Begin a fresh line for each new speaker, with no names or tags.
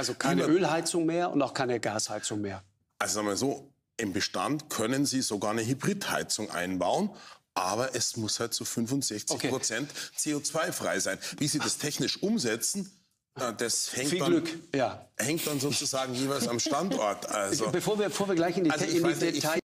Also keine man, Ölheizung mehr und auch keine Gasheizung mehr. Also sagen wir so, im Bestand können Sie sogar eine Hybridheizung einbauen. Aber es muss halt zu 65 okay. Prozent CO2-frei sein. Wie Sie das technisch umsetzen, äh, das hängt Viel dann, Glück, ja. hängt dann sozusagen jeweils am Standort. Also, bevor, wir, bevor wir gleich in die, also in die Details...